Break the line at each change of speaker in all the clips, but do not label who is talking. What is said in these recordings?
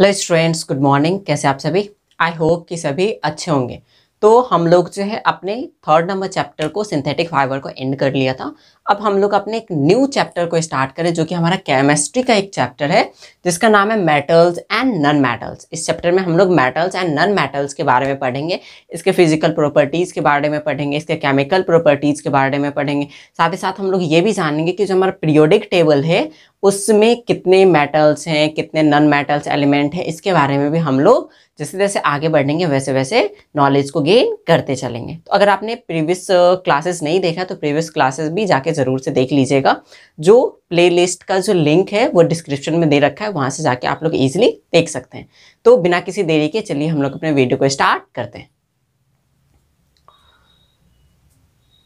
hello students good morning कैसे आप सभी आई होप कि सभी अच्छे होंगे तो हम लोग जो है अपने थर्ड नंबर चैप्टर को सिंथेटिक फाइबर को एंड कर लिया था अब हम लोग अपने एक न्यू चैप्टर को स्टार्ट करें जो कि हमारा केमिस्ट्री का एक चैप्टर है जिसका नाम है मेटल्स एंड नन मेटल्स इस चैप्टर में हम लोग मेटल्स एंड नन मेटल्स के बारे में पढ़ेंगे इसके फिजिकल प्रॉपर्टीज़ के बारे में पढ़ेंगे इसके केमिकल प्रॉपर्टीज़ के बारे में पढ़ेंगे साथ ही साथ हम लोग ये भी जानेंगे कि जो हमारा पीरियोडिक टेबल है उसमें कितने मेटल्स हैं कितने नन मेटल्स एलिमेंट हैं इसके बारे में भी हम लोग जैसे जैसे आगे बढ़ेंगे वैसे वैसे नॉलेज को गेन करते चलेंगे तो अगर आपने प्रीवियस क्लासेस uh, नहीं देखा तो प्रीवियस क्लासेस भी जाके ज़रूर से देख लीजिएगा जो प्लेलिस्ट का जो लिंक है वो डिस्क्रिप्शन में दे रखा है वहाँ से जाके आप लोग ईजिली देख सकते हैं तो बिना किसी देरी के चलिए हम लोग अपने वीडियो को स्टार्ट करते हैं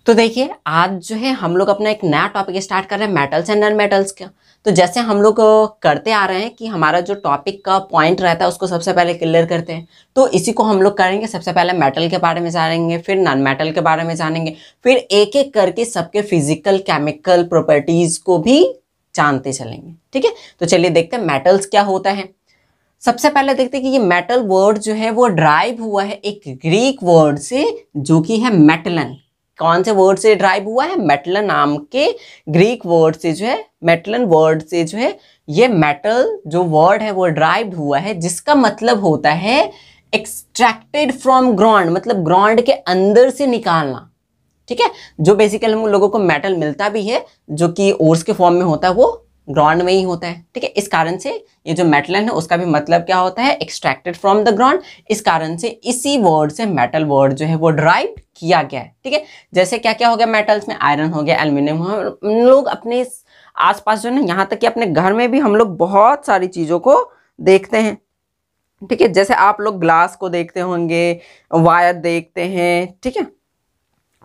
तो देखिए आज जो है हम लोग अपना एक नया टॉपिक स्टार्ट कर रहे हैं मेटल्स एंड नॉन मेटल्स का तो जैसे हम लोग करते आ रहे हैं कि हमारा जो टॉपिक का पॉइंट रहता है उसको सबसे पहले क्लियर करते हैं तो इसी को हम लोग करेंगे सबसे पहले मेटल के बारे में जानेंगे फिर नॉन मेटल के बारे में जानेंगे फिर एक एक करके सबके फिजिकल केमिकल प्रॉपर्टीज़ को भी जानते चलेंगे ठीक है तो चलिए देखते हैं मेटल्स क्या होता है सबसे पहले देखते हैं कि ये मेटल वर्ड जो है वो ड्राइव हुआ है एक ग्रीक वर्ड से जो कि है मेटलन कौन से वर्ड से ड्राइव हुआ है मेटलन नाम के ग्रीक वर्ड से जो है मेटलन वर्ड से जो है ये मेटल जो वर्ड है वो ड्राइव हुआ है जिसका मतलब होता है एक्सट्रैक्टेड फ्रॉम ग्राउंड मतलब ग्राउंड के अंदर से निकालना ठीक है जो बेसिकली हम लोगों को मेटल मिलता भी है जो कि ओर्स के फॉर्म में होता है वो ग्राउंड में ही होता है ठीक है इस कारण से ये जो मेटलन है उसका भी मतलब क्या होता है एक्सट्रैक्टेड फ्रॉम द ग्राउंड इस कारण से इसी वर्ड से मेटल वर्ड जो है वो ड्राइव किया गया है ठीक है जैसे क्या क्या हो गया मेटल्स में आयरन हो गया एल्यूमिनियम हो लोग अपने आसपास जो है ना यहाँ तक कि अपने घर में भी हम लोग बहुत सारी चीज़ों को देखते हैं ठीक है जैसे आप लोग ग्लास को देखते होंगे वायर देखते हैं ठीक है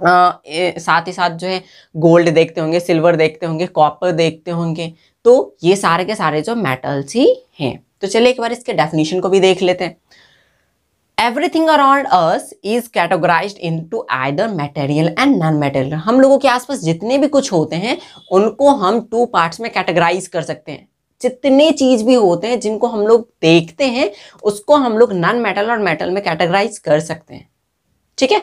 आ, ए, साथ ही साथ जो है गोल्ड देखते होंगे सिल्वर देखते होंगे कॉपर देखते होंगे तो ये सारे के सारे जो मेटल्स ही हैं तो चलिए एक बार इसके डेफिनेशन को भी देख लेते हैं everything around us is categorise into either material and non material हम लोगों के आसपास जितने भी कुछ होते हैं उनको हम टू पार्ट्स में कैटेगराइज कर सकते हैं जितने चीज भी होते हैं जिनको हम लोग देखते हैं उसको हम लोग नॉन मेटल और मेटल में कैटेगराइज कर सकते हैं ठीक है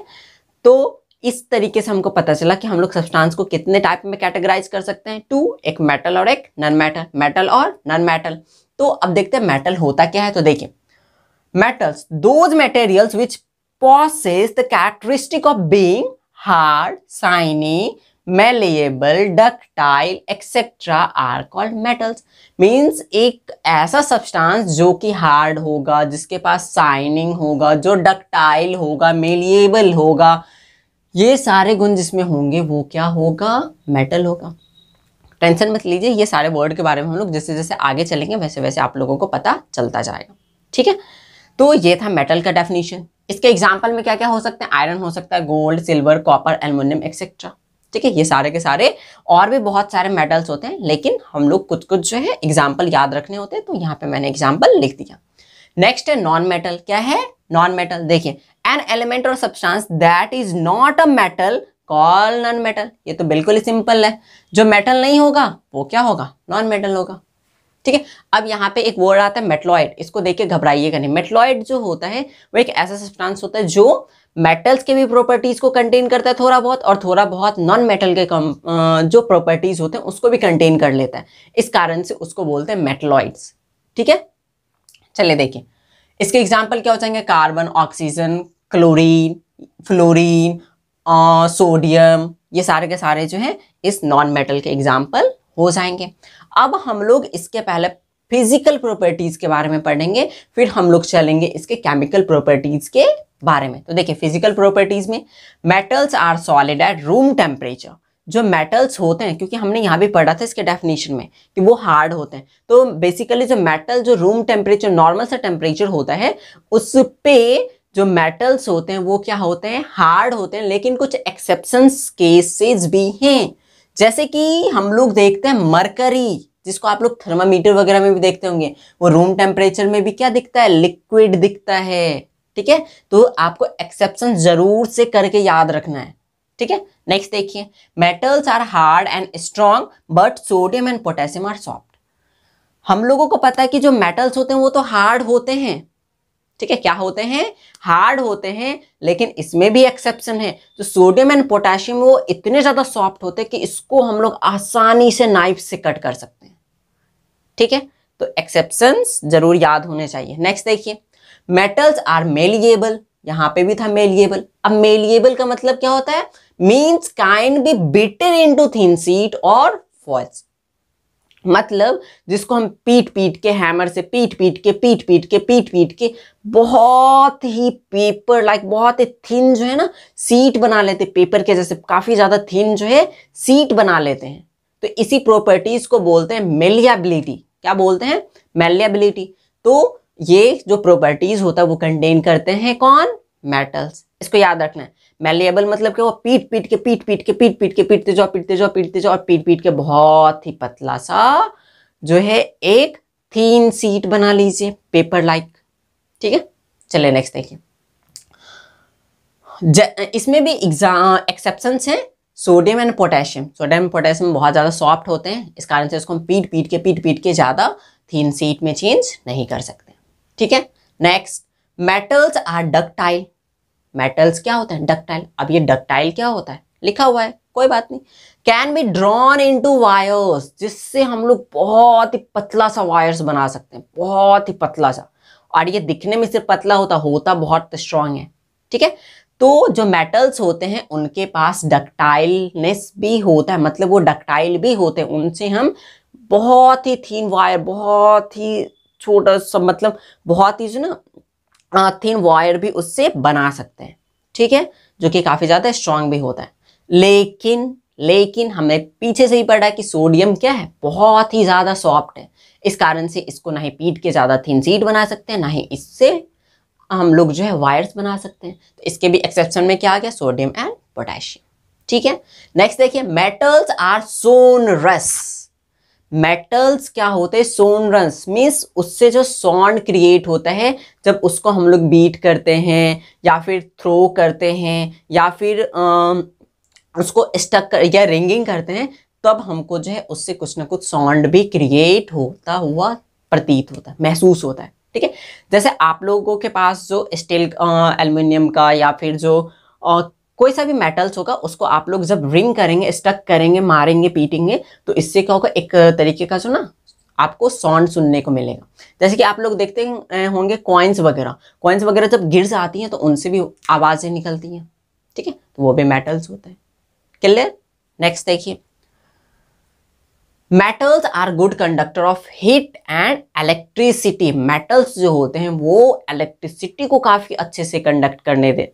तो इस तरीके से हमको पता चला कि हम लोग सब्सटेंस को कितने टाइप में कैटेगराइज कर सकते हैं टू एक मेटल और एक नॉन मेटल मेटल और नॉन मेटल तो अब देखते हैं मेटल होता क्या है तो देखिए metals those materials which possess the characteristic of being hard shiny malleable ductile etcetera are called metals means एक ऐसा सब्सटेंस जो कि हार्ड होगा जिसके पास साइनिंग होगा जो डकटाइल होगा मेलिएबल होगा ये सारे गुण जिसमें होंगे वो क्या होगा मेटल होगा टेंशन मत लीजिए ये सारे वर्ड के बारे में हम लोग जैसे जैसे आगे चलेंगे वैसे वैसे आप लोगों को पता चलता जाएगा ठीक है तो ये था मेटल का डेफिनेशन इसके एग्जाम्पल में क्या क्या हो सकते हैं आयरन हो सकता है gold silver copper aluminium etcetera ठीक है ये सारे के सारे और भी बहुत सारे मेटल्स होते हैं लेकिन हम लोग कुछ कुछ जो है एग्जाम्पल याद रखने होते हैं तो यहाँ पे मैंने एग्जाम्पल लिख दिया नेक्स्ट है नॉन मेटल क्या है नॉन मेटल देखिए एन एलिमेंट और substance that is not a metal call non metal ये तो बिल्कुल ही सिंपल है जो मेटल नहीं होगा वो क्या होगा नॉन मेटल होगा ठीक है अब यहाँ पे एक वर्ड आता है मेटलॉइड इसको देख के घबराइएगा नहीं मेटलॉइड जो होता है वो एक ऐसा सब्सटेंस होता है जो मेटल्स के भी प्रॉपर्टीज को कंटेन करता है थोड़ा बहुत और थोड़ा बहुत नॉन मेटल के कम जो प्रॉपर्टीज होते हैं उसको भी कंटेन कर लेता है इस कारण से उसको बोलते हैं मेटलॉइड्स ठीक है चलिए देखिए इसके एग्जाम्पल क्या हो जाएंगे carbon oxygen chlorine fluorine sodium ये सारे के सारे जो है इस नॉन मेटल के एग्जाम्पल हो जाएंगे अब हम लोग इसके पहले फिजिकल प्रॉपर्टीज़ के बारे में पढ़ेंगे फिर हम लोग चलेंगे इसके केमिकल प्रॉपर्टीज़ के बारे में तो देखिए फिजिकल प्रॉपर्टीज़ में metals are solid at room temperature जो मेटल्स होते हैं क्योंकि हमने यहाँ भी पढ़ा था इसके डेफिनेशन में कि वो हार्ड होते हैं तो बेसिकली जो मेटल जो रूम टेम्परेचर नॉर्मल सा टेम्परेचर होता है उस पे जो मेटल्स होते हैं वो क्या होते हैं हार्ड होते हैं लेकिन कुछ एक्सेप्शन केसेस भी हैं जैसे कि हम लोग देखते हैं मरकरी जिसको आप लोग थर्मामीटर वगैरह में भी देखते होंगे वो रूम टेम्परेचर में भी क्या दिखता है लिक्विड दिखता है ठीक है तो आपको एक्सेप्शन जरूर से करके याद रखना है ठीक है नेक्स्ट देखिए metals are hard and strong but sodium and potassium are soft हम लोगों को पता है कि जो मेटल्स होते हैं वो तो हार्ड होते हैं ठीक है क्या होते हैं हार्ड होते हैं लेकिन इसमें भी एक्सेप्शन है तो सोडियम एंड पोटेशियम वो इतने ज़्यादा सॉफ्ट होते हैं कि इसको हम लोग आसानी से नाइफ से कट कर सकते हैं ठीक है तो एक्सेप्शन जरूर याद होने चाहिए नेक्स्ट देखिए मेटल्स आर मेलिएबल यहां पे भी था मेलिएबल अब मेलिएबल का मतलब क्या होता है means can be beaten into sheet और फॉल्स मतलब जिसको हम पीट पीट के हैमर से पीट पीट के पीट पीट के पीट पीट के बहुत ही पेपर लाइक बहुत ही थिन जो है ना सीट बना लेते पेपर के जैसे काफ़ी ज़्यादा थिन जो है सीट बना लेते हैं तो इसी प्रॉपर्टीज़ को बोलते हैं मेलियाबिलिटी क्या बोलते हैं मेलियाबिलिटी तो ये जो प्रॉपर्टीज़ होता है वो कंटेन करते हैं कौन मेटल्स इसको याद रखना है मेलेबल मतलब क्या वो पीट पीट के पीट पीट के पीट पीट के पीटते जाओ पीटते जाओ पीटते जाओ और पीट पीट के बहुत ही पतला सा जो है एक थीन सीट बना लीजिए पेपर लाइक ठीक है चले नेक्स्ट देखिए इसमें भी एग्जाम एक्सेप्शन है sodium and potassium sodium potassium बहुत ज़्यादा सॉफ्ट होते हैं इस कारण से उसको हम पीट पीट के पीट पीट के ज़्यादा थीन सीट में चेंज नहीं कर सकते ठीक है next metals are ductile metals क्या होते हैं डक्टाइल अब ये डक्टाइल क्या होता है लिखा हुआ है कोई बात नहीं can be drawn into wires जिससे हम लोग बहुत ही पतला सा वायर्स बना सकते हैं बहुत ही पतला सा और ये दिखने में सिर्फ पतला होता होता बहुत स्ट्रांग है ठीक है तो जो मेटल्स होते हैं उनके पास डक्टाइलनेस भी होता है मतलब वो डक्टाइल भी होते हैं उनसे हम बहुत ही थीन वायर बहुत ही छोटा सा मतलब बहुत ही जो ना थिन वायर भी उससे बना सकते हैं ठीक है जो कि काफ़ी ज़्यादा स्ट्रांग भी होता है लेकिन लेकिन हमने पीछे से ही पढ़ा कि सोडियम क्या है बहुत ही ज़्यादा सॉफ्ट है इस कारण से इसको ना ही पीट के ज़्यादा थिन सीट बना सकते हैं ना ही इससे हम लोग जो है वायर्स बना सकते हैं तो इसके भी एक्सेप्शन में क्या आ गया सोडियम एंड पोटेशियम ठीक है नेक्स्ट देखिए मेटल्स आर सोनरस मेटल्स क्या होते हैं सोनरस मीन्स उससे जो सॉन्ड क्रिएट होता है जब उसको हम लोग बीट करते हैं या फिर थ्रो करते हैं या फिर आ, उसको स्टक कर, या रिंगिंग करते हैं तब हमको जो है उससे कुछ ना कुछ साउंड भी क्रिएट होता हुआ प्रतीत होता है महसूस होता है ठीक है जैसे आप लोगों के पास जो स्टील एल्यूमिनियम का या फिर जो कोई सा भी मेटल्स होगा उसको आप लोग जब रिंग करेंगे स्टक करेंगे मारेंगे पीटेंगे तो इससे क्या होगा एक तरीके का जो ना आपको साउंड सुनने को मिलेगा जैसे कि आप लोग देखते होंगे कॉइन्स वगैरह कॉइन्स वगैरह जब गिर जाती हैं तो उनसे भी आवाज़ें निकलती हैं ठीक है तो वो भी मेटल्स होते हैं क्लियर नेक्स्ट देखिए metals are good conductor of heat and electricity metals जो होते हैं वो इलेक्ट्रिसिटी को काफ़ी अच्छे से कंडक्ट करने दे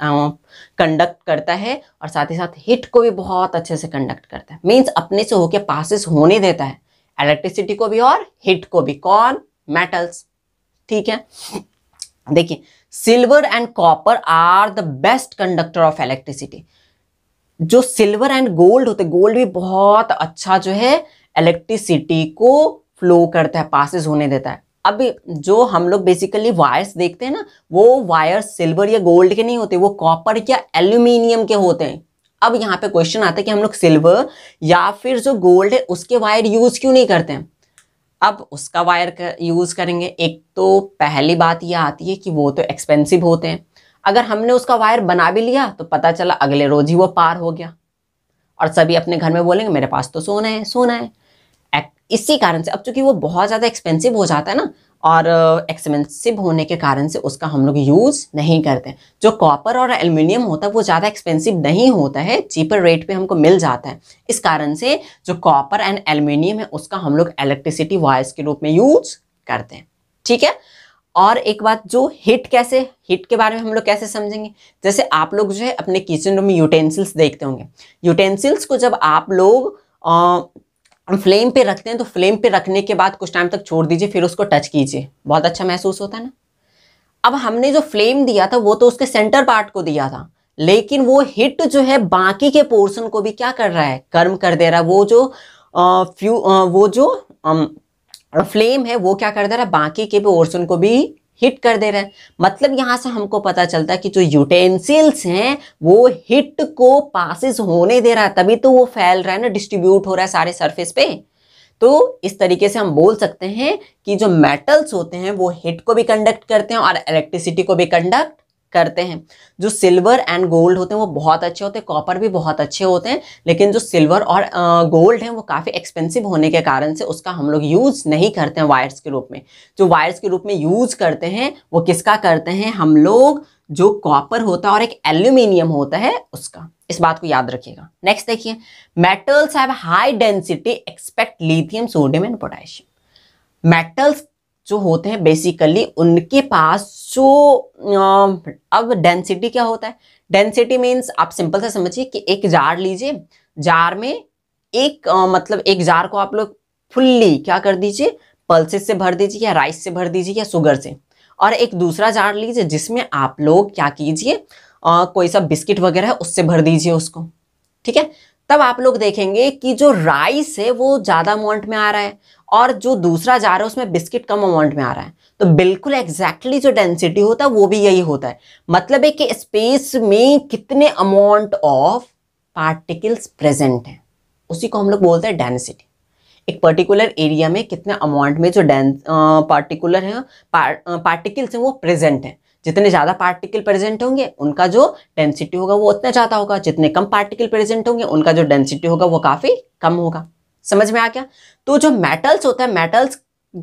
कंडक्ट करता है और साथ ही साथ हीट को भी बहुत अच्छे से कंडक्ट करता है मीन्स अपने से होके पासिस होने देता है इलेक्ट्रिसिटी को भी और हीट को भी कौन मेटल्स ठीक है देखिए silver and copper are the best conductor of electricity जो सिल्वर एंड गोल्ड होते गोल्ड भी बहुत अच्छा जो है इलेक्ट्रिसिटी को फ्लो करता है पासिस होने देता है अब जो हम लोग बेसिकली वायर्स देखते हैं ना वो वायर सिल्वर या गोल्ड के नहीं होते वो कॉपर या एल्यूमिनियम के होते हैं अब यहाँ पे क्वेश्चन आता है कि हम लोग सिल्वर या फिर जो गोल्ड है उसके वायर यूज़ क्यों नहीं करते हैं अब उसका वायर कर, यूज़ करेंगे एक तो पहली बात यह आती है कि वो तो एक्सपेंसिव होते हैं अगर हमने उसका वायर बना भी लिया तो पता चला अगले रोज ही वो पार हो गया और सभी अपने घर में बोलेंगे मेरे पास तो सोना है सोना है इसी कारण से अब चूंकि वो बहुत ज़्यादा एक्सपेंसिव हो जाता है ना और एक्सपेंसिव uh, होने के कारण से उसका हम लोग यूज़ नहीं करते जो कॉपर और एल्युमिनियम होता है वो ज़्यादा एक्सपेंसिव नहीं होता है चीपर रेट पे हमको मिल जाता है इस कारण से जो कॉपर एंड एल्युमिनियम है उसका हम लोग इलेक्ट्रिसिटी वायर्स के रूप में यूज़ करते हैं ठीक है और एक बात जो हिट कैसे हिट के बारे में हम लोग कैसे समझेंगे जैसे आप लोग जो है अपने किचन रूम में यूटेंसिल्स देखते होंगे यूटेंसिल्स को जब आप लोग uh, फ्लेम पे रखते हैं तो फ्लेम पे रखने के बाद कुछ टाइम तक छोड़ दीजिए फिर उसको टच कीजिए बहुत अच्छा महसूस होता है ना अब हमने जो फ्लेम दिया था वो तो उसके सेंटर पार्ट को दिया था लेकिन वो हिट जो है बाकी के पोर्शन को भी क्या कर रहा है कर्म कर दे रहा है वो जो आ, फ्यू आ, वो जो आ, फ्लेम है वो क्या कर दे रहा है बाकी के पोर्शन को भी हिट कर दे रहे हैं मतलब यहाँ से हमको पता चलता है कि जो यूटेंसिल्स हैं वो हिट को पासिस होने दे रहा है तभी तो वो फैल रहा है ना डिस्ट्रीब्यूट हो रहा है सारे सरफेस पे तो इस तरीके से हम बोल सकते हैं कि जो मेटल्स होते हैं वो हिट को भी कंडक्ट करते हैं और इलेक्ट्रिसिटी को भी कंडक्ट करते हैं जो सिल्वर एंड गोल्ड होते हैं वो बहुत अच्छे होते हैं कॉपर भी बहुत अच्छे होते हैं लेकिन जो सिल्वर और गोल्ड हैं वो काफ़ी एक्सपेंसिव होने के कारण से उसका हम लोग यूज़ नहीं करते हैं वायर्स के रूप में जो वायर्स के रूप में यूज़ करते हैं वो किसका करते हैं हम लोग जो कॉपर होता है और एक एल्यूमिनियम होता है उसका इस बात को याद रखिएगा नेक्स्ट देखिए metals have high density expect lithium sodium and potassium metals जो होते हैं बेसिकली उनके पास जो अब डेंसिटी क्या होता है डेंसिटी मीन्स आप सिंपल से समझिए कि एक जार लीजिए जार में एक आ, मतलब एक जार को आप लोग फुल्ली क्या कर दीजिए पल्सेस से भर दीजिए या राइस से भर दीजिए या शुगर से और एक दूसरा जार लीजिए जिसमें आप लोग क्या कीजिए कोई सा बिस्किट वगैरह है उससे भर दीजिए उसको ठीक है तब आप लोग देखेंगे कि जो राइस है वो ज़्यादा अमाउंट में आ रहा है और जो दूसरा जा रहा है उसमें बिस्किट कम अमाउंट में आ रहा है तो बिल्कुल एग्जैक्टली exactly जो डेंसिटी होता है वो भी यही होता है मतलब है कि स्पेस में कितने अमाउंट ऑफ पार्टिकल्स प्रेजेंट हैं उसी को हम लोग बोलते हैं डेंसिटी एक पर्टिकुलर एरिया में कितने अमाउंट में जो डेंस पार्टिकुलर हैं पार्टिकल्स हैं वो प्रेजेंट हैं जितने ज़्यादा पार्टिकल प्रेजेंट होंगे उनका जो डेंसिटी होगा वो उतना ज़्यादा होगा जितने कम पार्टिकल प्रेजेंट होंगे उनका जो डेंसिटी होगा वो काफ़ी कम होगा समझ में आ गया तो जो मेटल्स होते हैं मेटल्स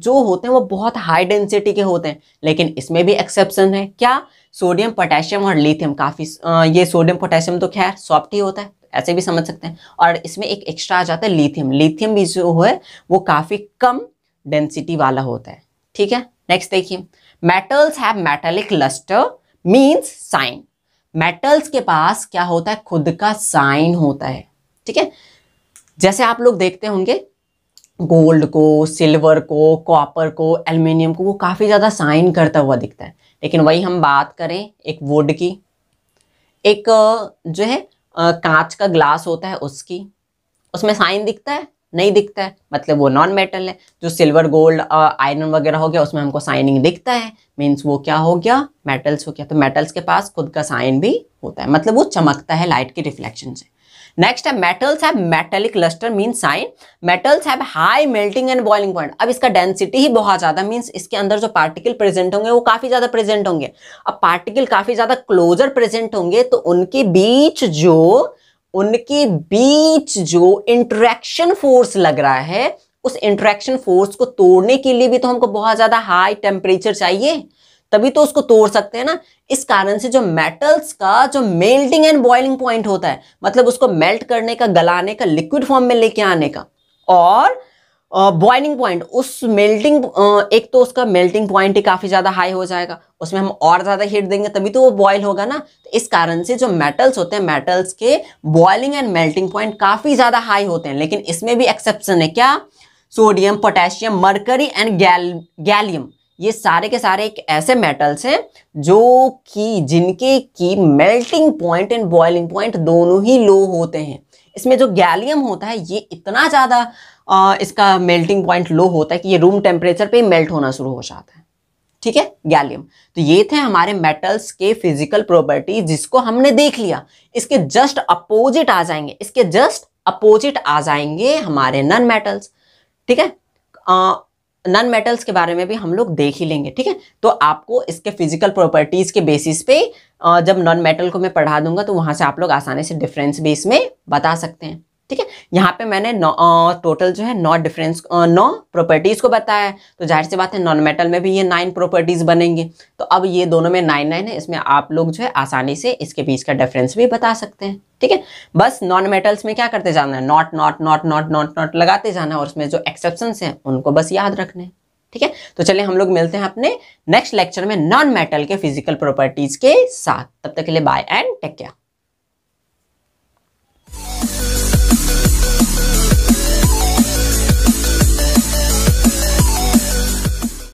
जो होते हैं वो बहुत हाई डेंसिटी के होते हैं लेकिन इसमें भी एक्सेप्शन है क्या सोडियम पोटेशियम और लिथियम काफ़ी ये सोडियम पोटेशियम तो खैर सॉफ्ट ही होता है ऐसे भी समझ सकते हैं और इसमें एक एक्स्ट्रा आ जाता है लिथियम लिथियम भी जो है वो काफ़ी कम डेंसिटी वाला होता है ठीक है नेक्स्ट देखिए metals have metallic lustre means shine metals के पास क्या होता है खुद का साइन होता है ठीक है जैसे आप लोग देखते होंगे गोल्ड को सिल्वर को कॉपर को एल्युमिनियम को वो काफ़ी ज़्यादा साइन करता हुआ दिखता है लेकिन वही हम बात करें एक वुड की एक जो है कांच का ग्लास होता है उसकी उसमें साइन दिखता है नहीं दिखता है मतलब वो नॉन मेटल है जो सिल्वर गोल्ड आयरन वगैरह हो गया उसमें हमको साइनिंग दिखता है मीन्स वो क्या हो गया मेटल्स हो गया तो मेटल्स के पास खुद का साइन भी होता है मतलब वो चमकता है लाइट के रिफ्लेक्शन से नेक्स्ट है metals have metallic lustre mean shine metals have high melting and boiling point अब इसका डेंसिटी ही बहुत ज़्यादा मीन्स इसके अंदर जो पार्टिकल प्रेजेंट होंगे वो काफ़ी ज़्यादा प्रेजेंट होंगे अब पार्टिकल काफ़ी ज़्यादा क्लोजर प्रेजेंट होंगे तो उनके बीच जो उनके बीच जो इंट्रैक्शन फोर्स लग रहा है उस इंट्रैक्शन फोर्स को तोड़ने के लिए भी तो हमको बहुत ज़्यादा हाई टेम्परेचर चाहिए तभी तो उसको तोड़ सकते हैं ना इस कारण से जो मेटल्स का जो मेल्टिंग एंड बॉइलिंग पॉइंट होता है मतलब उसको मेल्ट करने का गलाने का लिक्विड फॉर्म में लेके आने का और बॉइलिंग पॉइंट उस मेल्टिंग एक तो उसका मेल्टिंग पॉइंट ही काफ़ी ज़्यादा हाई हो जाएगा उसमें हम और ज़्यादा हीट देंगे तभी तो वो बॉयल होगा ना तो इस कारण से जो मेटल्स होते हैं मेटल्स के बॉइलिंग एंड मेल्टिंग पॉइंट काफ़ी ज़्यादा हाई होते हैं लेकिन इसमें भी एक्सेप्शन है क्या sodium potassium mercury and gal gallium ये सारे के सारे एक ऐसे मेटल्स हैं जो कि जिनके की melting point and boiling point दोनों ही लो होते हैं इसमें जो गैलियम होता है ये इतना ज़्यादा इसका मेल्टिंग पॉइंट लो होता है कि ये रूम टेम्परेचर पे मेल्ट होना शुरू हो जाता है ठीक है गैलियम तो ये थे हमारे मेटल्स के फिजिकल प्रॉपर्टी जिसको हमने देख लिया इसके जस्ट अपोजिट आ जाएंगे इसके जस्ट अपोजिट आ जाएंगे हमारे नन मेटल्स ठीक है नॉन मेटल्स के बारे में भी हम लोग देख ही लेंगे ठीक है तो आपको इसके फिजिकल प्रॉपर्टीज़ के बेसिस पे जब नॉन मेटल को मैं पढ़ा दूंगा तो वहां से आप लोग आसानी से डिफरेंस भी इसमें बता सकते हैं ठीक है यहाँ पे मैंने नौ टोटल जो है नौ डिफरेंस नौ प्रॉपर्टीज को बताया है तो जाहिर सी बात है नॉन मेटल में भी ये नाइन प्रॉपर्टीज बनेंगे तो अब ये दोनों में नाइन नाइन है इसमें आप लोग जो है आसानी से इसके बीच का डिफरेंस भी बता सकते हैं ठीक है बस नॉन मेटल्स में क्या करते जाना है नॉट नॉट नॉट नॉट नॉट नॉट लगाते जाना है और उसमें जो एक्सेप्शन है उनको बस याद रखने ठीक है तो चलिए हम लोग मिलते हैं अपने नेक्स्ट लेक्चर में नॉन मेटल के फिजिकल प्रॉपर्टीज के साथ तब तक के लिए बाय एंड टेक केयर